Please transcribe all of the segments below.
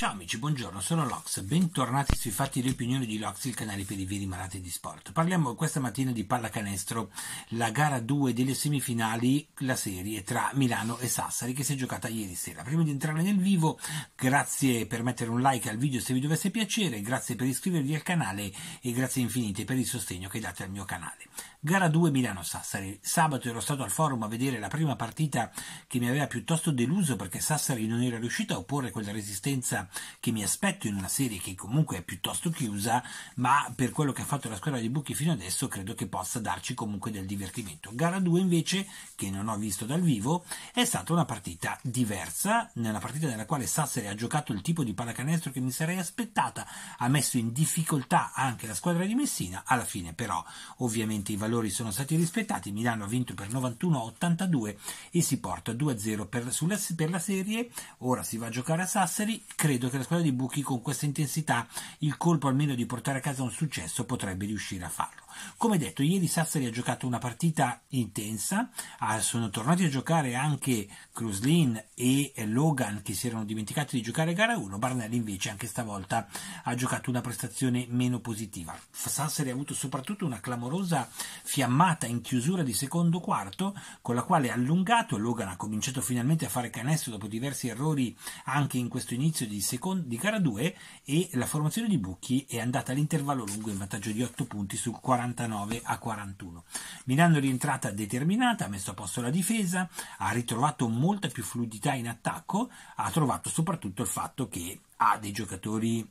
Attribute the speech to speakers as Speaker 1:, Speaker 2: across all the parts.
Speaker 1: Ciao amici, buongiorno, sono Lox, bentornati sui fatti e le opinioni di Lox, il canale per i veri malati di sport. Parliamo questa mattina di pallacanestro, la gara 2 delle semifinali, la serie tra Milano e Sassari che si è giocata ieri sera. Prima di entrare nel vivo, grazie per mettere un like al video se vi dovesse piacere, grazie per iscrivervi al canale e grazie infinite per il sostegno che date al mio canale. Gara 2 Milano-Sassari. Sabato ero stato al forum a vedere la prima partita che mi aveva piuttosto deluso perché Sassari non era riuscito a opporre quella resistenza che mi aspetto in una serie che comunque è piuttosto chiusa, ma per quello che ha fatto la squadra di buchi fino adesso credo che possa darci comunque del divertimento. Gara 2 invece, che non ho visto dal vivo, è stata una partita diversa, nella partita nella quale Sassari ha giocato il tipo di pallacanestro che mi sarei aspettata, ha messo in difficoltà anche la squadra di Messina, alla fine però ovviamente i valori sono stati rispettati, Milano ha vinto per 91-82 e si porta 2-0 per, sulla, per la serie, ora si va a giocare a Sassari, credo credo che la squadra di Buchi con questa intensità il colpo almeno di portare a casa un successo potrebbe riuscire a farlo. Come detto, ieri Sassari ha giocato una partita intensa, sono tornati a giocare anche Cruslin e Logan che si erano dimenticati di giocare gara 1, Barnelli invece anche stavolta ha giocato una prestazione meno positiva. Sassari ha avuto soprattutto una clamorosa fiammata in chiusura di secondo quarto con la quale ha allungato, Logan ha cominciato finalmente a fare canestro dopo diversi errori anche in questo inizio di secondo, di gara 2 e la formazione di Bucchi è andata all'intervallo lungo in vantaggio di 8 punti sul 49 a 41. Milano è rientrata determinata, ha messo a posto la difesa, ha ritrovato molta più fluidità in attacco, ha trovato soprattutto il fatto che ha dei giocatori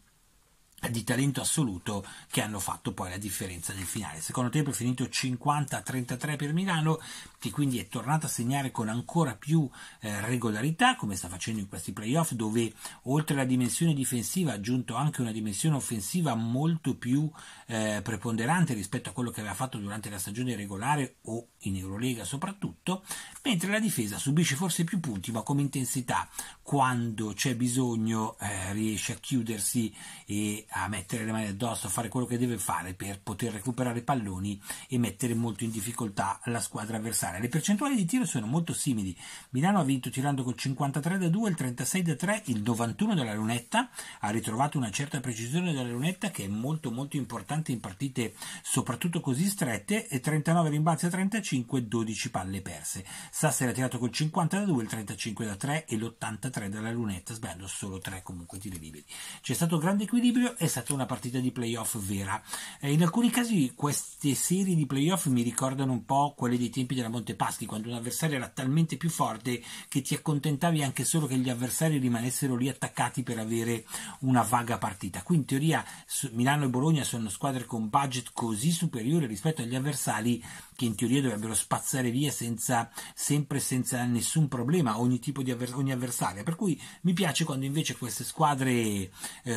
Speaker 1: di talento assoluto che hanno fatto poi la differenza nel finale. Secondo tempo è finito 50-33 per Milano, che quindi è tornato a segnare con ancora più eh, regolarità, come sta facendo in questi playoff, dove oltre alla dimensione difensiva ha aggiunto anche una dimensione offensiva molto più eh, preponderante rispetto a quello che aveva fatto durante la stagione regolare o in Eurolega soprattutto, mentre la difesa subisce forse più punti, ma come intensità quando c'è bisogno eh, riesce a chiudersi e a mettere le mani addosso, a fare quello che deve fare per poter recuperare i palloni e mettere molto in difficoltà la squadra avversaria. Le percentuali di tiro sono molto simili. Milano ha vinto tirando col 53 da 2, il 36 da 3, il 91 dalla lunetta, ha ritrovato una certa precisione della lunetta che è molto molto importante in partite soprattutto così strette, e 39 rimbalzi a 35, 12 palle perse. Sassari ha tirato col 50 da 2, il 35 da 3 e l'83 dalla lunetta, sbagliando solo 3 comunque tiri liberi. C'è stato grande equilibrio è stata una partita di playoff vera. Eh, in alcuni casi queste serie di playoff mi ricordano un po' quelle dei tempi della Montepaschi, quando un avversario era talmente più forte che ti accontentavi anche solo che gli avversari rimanessero lì attaccati per avere una vaga partita. Qui in teoria Milano e Bologna sono squadre con budget così superiore rispetto agli avversari che in teoria dovrebbero spazzare via senza, sempre senza nessun problema ogni tipo di avver- ogni avversario. Per cui mi piace quando invece queste squadre eh,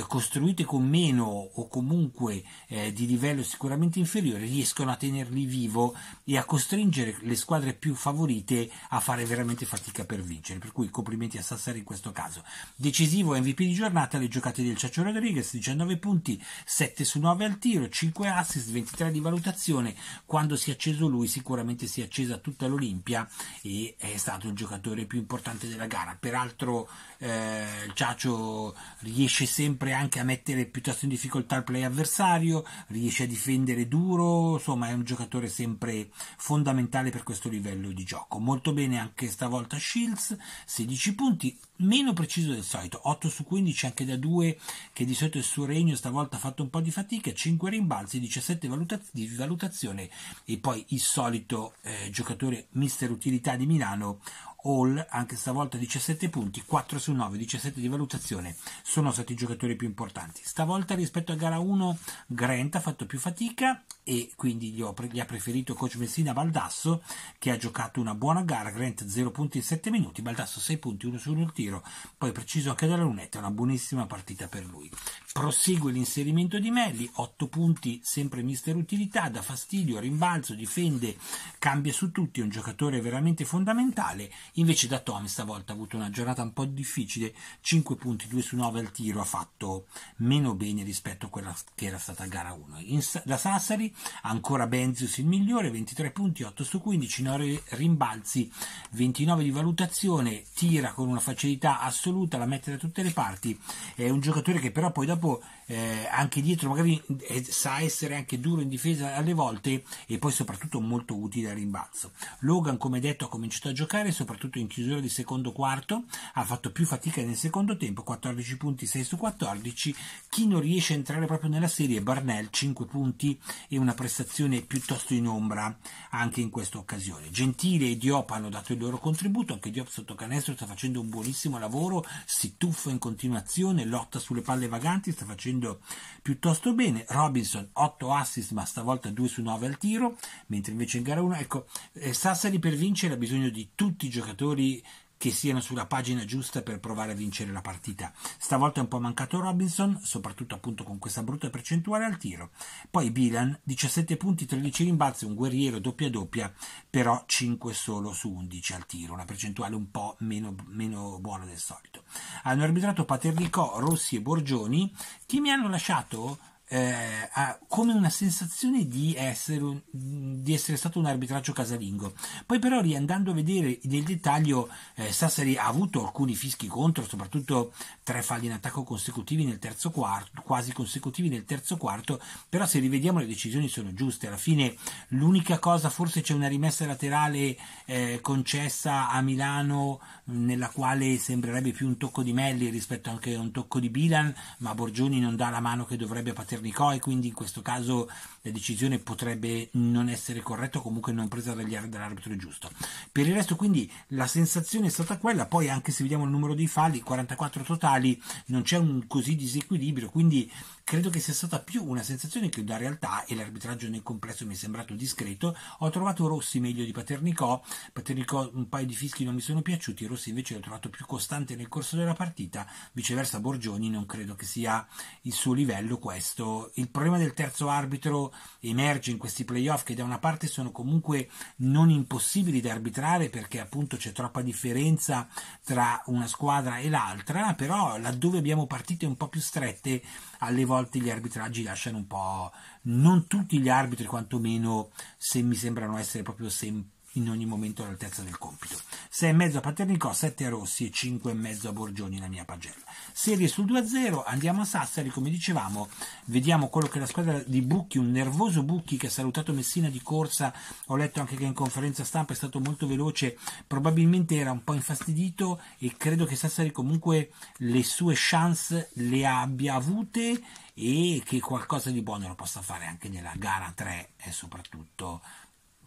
Speaker 1: costruite con meno o comunque eh, di livello sicuramente inferiore riescono a tenerli vivo e a costringere le squadre più favorite a fare veramente fatica per vincere. Per cui complimenti a Sassari in questo caso. Decisivo MVP di giornata le giocate del Ciaccio Rodriguez, 19 punti, 7 su 9 al tiro, 5 assist, 23 di valutazione. Quando si è acceso lui sicuramente si è accesa tutta l'Olimpia e è stato il giocatore più importante della gara. Peraltro eh, il Ciaccio riesce sempre anche a mettere più piuttosto in difficoltà il play avversario, riesce a difendere duro, insomma è un giocatore sempre fondamentale per questo livello di gioco. Molto bene anche stavolta Shields, 16 punti, meno preciso del solito, 8 su 15 anche da 2 che di solito il suo regno stavolta ha fatto un po' di fatica, 5 rimbalzi, 17 valuta- di valutazione e poi il solito eh, giocatore mister utilità di Milano, Hall, anche stavolta 17 punti, 4 su 9, 17 di valutazione, sono stati i giocatori più importanti. Stavolta rispetto a gara 1 Grant ha fatto più fatica e quindi gli, ho, gli ha preferito coach Messina Baldasso che ha giocato una buona gara, Grant 0 punti in 7 minuti, Baldasso 6 punti, 1 su 1 il tiro, poi preciso anche dalla lunetta, una buonissima partita per lui. Prosegue l'inserimento di Melli, 8 punti sempre mister utilità, dà fastidio, rimbalzo, difende, cambia su tutti, è un giocatore veramente fondamentale, invece da Tom stavolta ha avuto una giornata un po' difficile, 5 punti, 2 su 9 al tiro, ha fatto meno bene rispetto a quella che era stata gara 1. da Sassari ancora Benzius il migliore, 23 punti, 8 su 15, 9 rimbalzi, 29 di valutazione, tira con una facilità assoluta, la mette da tutte le parti, è un giocatore che però poi dopo campo, eh, anche dietro, magari eh, sa essere anche duro in difesa alle volte e poi soprattutto molto utile al rimbalzo. Logan, come detto, ha cominciato a giocare soprattutto in chiusura di secondo quarto, ha fatto più fatica nel secondo tempo, 14 punti, 6 su 14. Chi non riesce a entrare proprio nella serie è Barnell, 5 punti e una prestazione piuttosto in ombra anche in questa occasione. Gentile e Diop hanno dato il loro contributo, anche Diop sotto canestro sta facendo un buonissimo lavoro, si tuffa in continuazione, lotta sulle palle vaganti, sta facendo piuttosto bene. Robinson 8 assist, ma stavolta 2 su 9 al tiro, mentre invece in gara 1, ecco, eh, Sassari per vincere ha bisogno di tutti i giocatori che siano sulla pagina giusta per provare a vincere la partita. Stavolta è un po' mancato Robinson, soprattutto appunto con questa brutta percentuale al tiro. Poi Bilan, 17 punti, 13 rimbalzi, un guerriero doppia doppia, però 5 solo su 11 al tiro, una percentuale un po' meno, meno buona del solito. Hanno arbitrato Paternicò, Rossi e Borgioni, che mi hanno lasciato eh, ha come una sensazione di essere, un, di essere, stato un arbitraggio casalingo. Poi però riandando a vedere nel dettaglio eh, Sassari ha avuto alcuni fischi contro, soprattutto tre falli in attacco consecutivi nel terzo quarto, quasi consecutivi nel terzo quarto, però se rivediamo le decisioni sono giuste, alla fine l'unica cosa forse c'è una rimessa laterale eh, concessa a Milano nella quale sembrerebbe più un tocco di Melli rispetto anche a un tocco di Bilan, ma Borgioni non dà la mano che dovrebbe a Paterno Nicoi, quindi in questo caso la decisione potrebbe non essere corretta o comunque non presa dall'arbitro giusto. Per il resto quindi la sensazione è stata quella, poi anche se vediamo il numero dei falli, 44 totali, non c'è un così disequilibrio, quindi Credo che sia stata più una sensazione che una realtà e l'arbitraggio nel complesso mi è sembrato discreto. Ho trovato Rossi meglio di Paternicò, Paternicò un paio di fischi non mi sono piaciuti, Rossi invece l'ho trovato più costante nel corso della partita, viceversa Borgioni non credo che sia il suo livello questo. Il problema del terzo arbitro emerge in questi playoff che da una parte sono comunque non impossibili da arbitrare perché appunto c'è troppa differenza tra una squadra e l'altra, però laddove abbiamo partite un po' più strette alle volte gli arbitraggi lasciano un po', non tutti gli arbitri quantomeno se mi sembrano essere proprio sempre in ogni momento all'altezza del compito. 6,5 a Paternicò, 7 a Rossi e 5,5 a Borgioni, la mia pagella. Serie sul 2-0, andiamo a Sassari, come dicevamo, vediamo quello che la squadra di Bucchi, un nervoso Bucchi che ha salutato Messina di corsa, ho letto anche che in conferenza stampa è stato molto veloce, probabilmente era un po' infastidito e credo che Sassari comunque le sue chance le abbia avute e che qualcosa di buono lo possa fare anche nella gara 3 e eh, soprattutto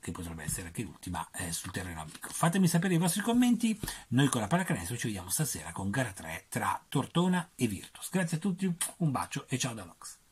Speaker 1: che potrebbe essere anche l'ultima eh, sul terreno amico. Fatemi sapere i vostri commenti, noi con la Paracanestro ci vediamo stasera con gara 3 tra Tortona e Virtus. Grazie a tutti, un bacio e ciao da Vox.